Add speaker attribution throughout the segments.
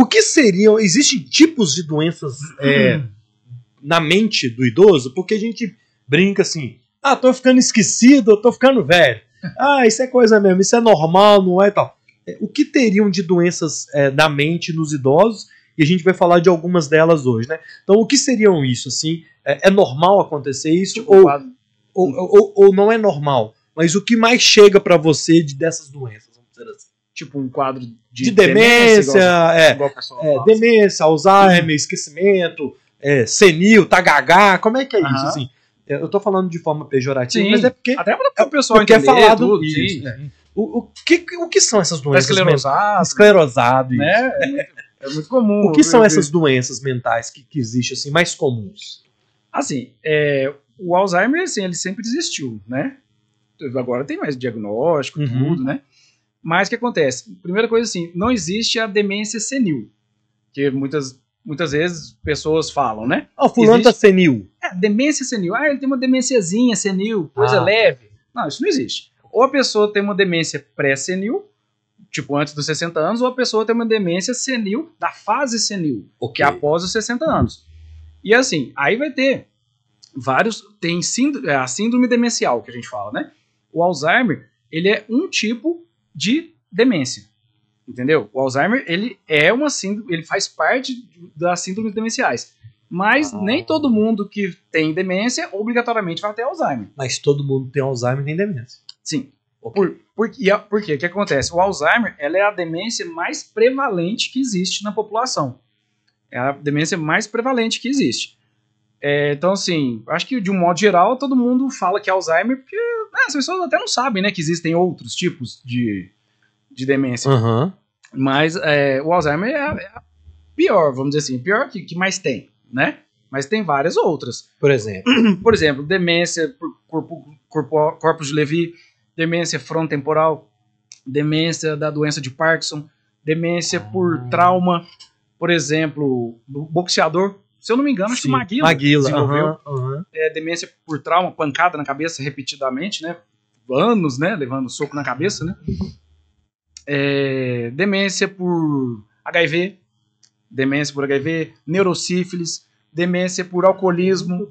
Speaker 1: O que seriam. Existem tipos de doenças é, uhum. na mente do idoso? Porque a gente brinca assim: ah, tô ficando esquecido, tô ficando velho. Ah, isso é coisa mesmo, isso é normal, não é tal. É, o que teriam de doenças é, na mente nos idosos? E a gente vai falar de algumas delas hoje, né? Então, o que seriam isso? Assim, é, é normal acontecer isso? Tipo, ou, ou, ou, ou, não é normal? Mas o que mais chega para você de dessas doenças? Vamos dizer assim tipo um quadro de, de demência, demência é, é assim. demência, Alzheimer, uhum. esquecimento, é, senil, tagagá, como é que é uhum. isso, assim? Eu tô falando de forma pejorativa, sim. mas é porque. Até pra o é pessoal é falado tudo, isso, né? o, o, que, o que são essas doenças? esclerosado. Esclerosado, Né? É, muito,
Speaker 2: é muito comum. o que são né? essas
Speaker 1: doenças mentais que, que existem, assim, mais comuns?
Speaker 2: Assim, é, o Alzheimer, assim, ele sempre existiu, né? Agora tem mais diagnóstico, uhum. tudo, né? Mas o que acontece? Primeira coisa assim, não existe a demência senil, que muitas, muitas vezes pessoas falam, né? Ah, oh, fulano tá existe... tá senil. É, demência senil. Ah, ele tem uma demênciazinha senil, coisa ah. leve. Não, isso não existe. Ou a pessoa tem uma demência pré-senil, tipo antes dos 60 anos, ou a pessoa tem uma demência senil da fase senil, okay. que é após os 60 anos. E assim, aí vai ter vários, tem sínd é, a síndrome demencial que a gente fala, né? O Alzheimer, ele é um tipo de demência. Entendeu? O Alzheimer, ele é uma síndrome, ele faz parte das síndromes demenciais. Mas ah. nem todo mundo que tem demência obrigatoriamente vai ter Alzheimer. Mas todo mundo tem Alzheimer tem demência. Sim. Okay. Por, por, e a, por quê? O que acontece? O Alzheimer ela é a demência mais prevalente que existe na população. É a demência mais prevalente que existe. É, então, assim, acho que de um modo geral, todo mundo fala que é Alzheimer porque ah, as pessoas até não sabem, né, que existem outros tipos de, de demência. Uhum. Mas é, o Alzheimer é a, é pior, vamos dizer assim, é pior que, que mais tem, né? Mas tem várias outras. Por exemplo? Por exemplo, demência corpo, corpo, corpo de Levi, demência frontotemporal, demência da doença de Parkinson, demência por ah. trauma, por exemplo, boxeador se eu não me engano, acho que Maguila, Maguila desenvolveu É, demência por trauma, pancada na cabeça repetidamente, né? Anos, né? Levando soco na cabeça, né? É, demência por HIV, demência por HIV, neurosífilis, demência por alcoolismo,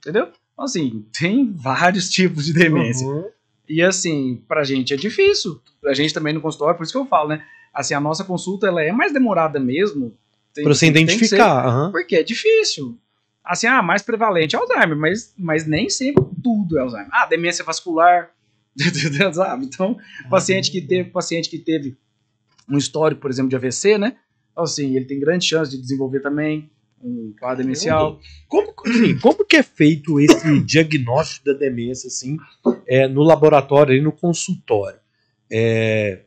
Speaker 2: entendeu? Então, assim, tem vários tipos de demência. Uhum. E assim, pra gente é difícil, a gente também no consultório, por isso que eu falo, né? Assim, a nossa consulta ela é mais demorada mesmo, tem, pra você identificar. Uhum. Porque é difícil. Assim, ah, mais prevalente é Alzheimer, mas, mas nem sempre tudo é Alzheimer. Ah, demência vascular, sabe? Então, ah. paciente que teve, paciente que teve um histórico, por exemplo, de AVC, né? Então, assim, ele tem grande chance de desenvolver também um quadro demencial. Como, assim, como que é feito esse diagnóstico da demência, assim,
Speaker 1: é, no laboratório e no consultório? É,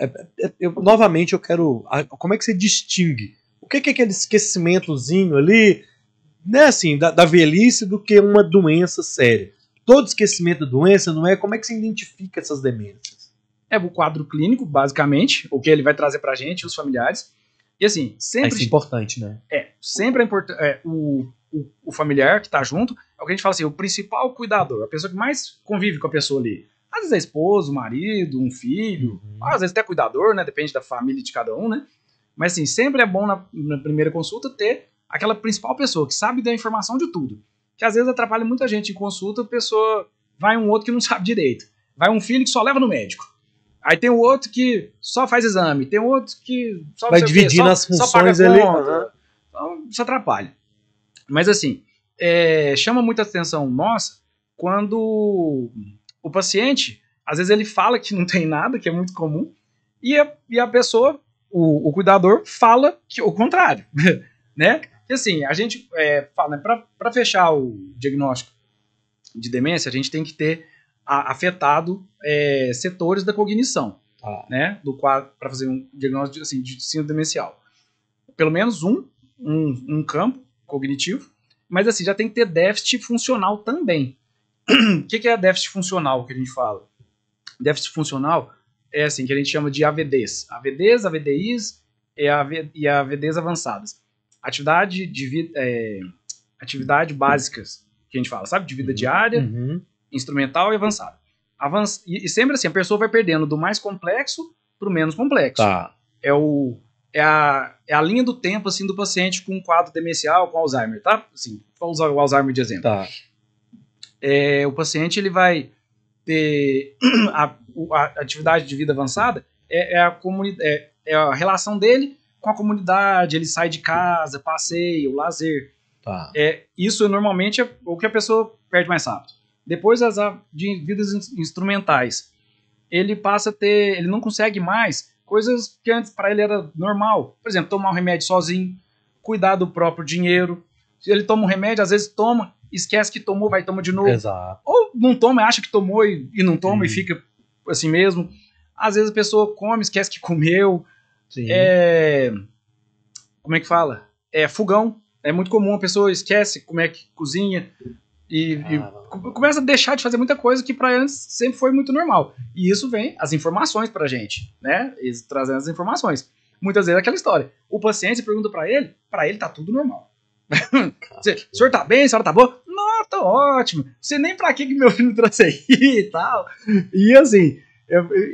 Speaker 1: é, é, eu, novamente, eu quero. como é que você distingue o que é aquele esquecimentozinho ali, né, assim, da, da velhice do que uma doença séria. Todo esquecimento da doença não é como é que se identifica essas
Speaker 2: demências? É o quadro clínico, basicamente, o que ele vai trazer pra gente, os familiares. E assim, sempre. é
Speaker 1: importante, né?
Speaker 2: É, sempre é importante. É, o, o, o, familiar que tá junto é o que a gente fala assim, o principal cuidador, a pessoa que mais convive com a pessoa ali. Às vezes é esposo, marido, um filho, uhum. às vezes até cuidador, né? Depende da família de cada um, né? Mas assim, sempre é bom na, na primeira consulta ter aquela principal pessoa que sabe da informação de tudo. Que às vezes atrapalha muita gente em consulta, a pessoa vai um outro que não sabe direito. Vai um filho que só leva no médico. Aí tem o outro que só faz exame, tem outro que só vai dividindo as funções só ali. Então, isso atrapalha. Mas assim, é, chama muita atenção nossa quando o paciente, às vezes ele fala que não tem nada, que é muito comum, e a, e a pessoa o, o cuidador fala que o contrário, né? E assim, a gente é, fala, né, para fechar o diagnóstico de demência, a gente tem que ter a, afetado é, setores da cognição, ah. né? Do para fazer um diagnóstico assim, de síndrome demencial. Pelo menos um, um, um campo cognitivo, mas assim, já tem que ter déficit funcional também. o que, que é déficit funcional que a gente fala? Déficit funcional é assim que a gente chama de AVDs. AVDs, AVDIs e, AV, e AVDs avançadas. Atividade de vida, é, atividade básicas que a gente fala, sabe? De vida uhum, diária, uhum. instrumental e avançada. Avanç, e, e, sempre assim, a pessoa vai perdendo do mais complexo para o menos complexo. Tá. É o é a, é a linha do tempo assim do paciente com um quadro demencial, com Alzheimer, tá? Assim, vou usar o Alzheimer de exemplo. Tá. É, o paciente ele vai ter a, a atividade de vida avançada é, é a comunidade, é, é, a relação dele com a comunidade, ele sai de casa, passeio, lazer. Tá. É, isso normalmente é o que a pessoa perde mais rápido. Depois as de vidas instrumentais, ele passa a ter, ele não consegue mais coisas que antes para ele era normal. Por exemplo, tomar um remédio sozinho, cuidar do próprio dinheiro. Se ele toma um remédio, às vezes toma esquece que tomou, vai toma de novo. Exato. Ou não toma, acha que tomou e, e não toma Sim. e fica assim mesmo. Às vezes a pessoa come, esquece que comeu. Sim. É, como é que fala? É fogão. É muito comum a pessoa esquece como é que cozinha e, e ah. começa a deixar de fazer muita coisa que para antes sempre foi muito normal. E isso vem as informações a gente, né? Eles trazendo as informações. Muitas vezes é aquela história. O paciente pergunta para ele, para ele tá tudo normal. o senhor tá bem, a senhora tá boa? eu tô tá ótimo, sei nem pra que, que meu filho trouxe aí e tal. E assim,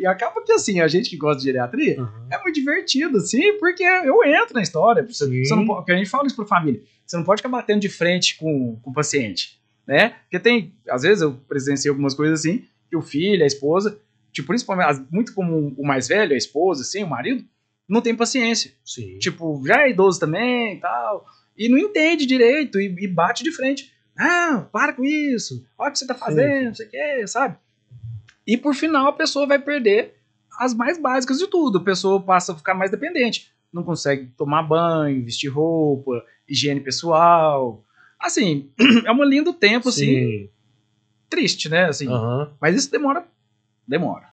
Speaker 2: e acaba que assim, a gente que gosta de geriatria uhum. é muito divertido, assim, porque eu entro na história. Você, você não, porque a gente fala isso pra família. Você não pode ficar batendo de frente com, com o paciente, né? Porque tem, às vezes eu presenciei algumas coisas assim, que o filho, a esposa, tipo, principalmente, muito como o mais velho, a esposa, assim, o marido, não tem paciência. Sim. Tipo, já é idoso também e tal, e não entende direito e, e bate de frente. Ah, para com isso, olha o que você tá fazendo, não sei o que, sabe? E por final a pessoa vai perder as mais básicas de tudo. A pessoa passa a ficar mais dependente. Não consegue tomar banho, vestir roupa, higiene pessoal. Assim, é uma linha do tempo, assim, Sim. assim. Triste, né? Assim, uhum. Mas isso demora. Demora.